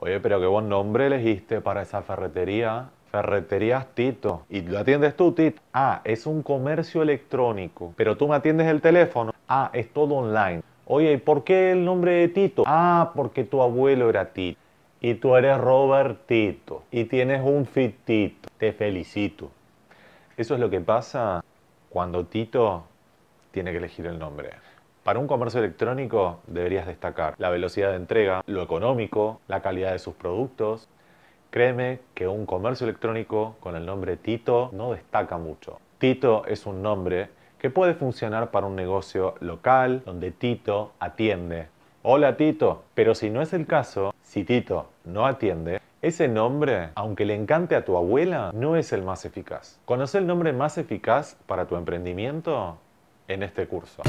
Oye, pero qué buen nombre elegiste para esa ferretería. Ferreterías Tito. ¿Y lo atiendes tú, Tito? Ah, es un comercio electrónico. Pero tú me atiendes el teléfono. Ah, es todo online. Oye, ¿y por qué el nombre de Tito? Ah, porque tu abuelo era Tito. Y tú eres Robert Tito. Y tienes un fitito. Te felicito. Eso es lo que pasa cuando Tito tiene que elegir el nombre. Para un comercio electrónico deberías destacar la velocidad de entrega, lo económico, la calidad de sus productos. Créeme que un comercio electrónico con el nombre Tito no destaca mucho. Tito es un nombre que puede funcionar para un negocio local donde Tito atiende. Hola Tito, pero si no es el caso, si Tito no atiende, ese nombre, aunque le encante a tu abuela, no es el más eficaz. Conoce el nombre más eficaz para tu emprendimiento en este curso.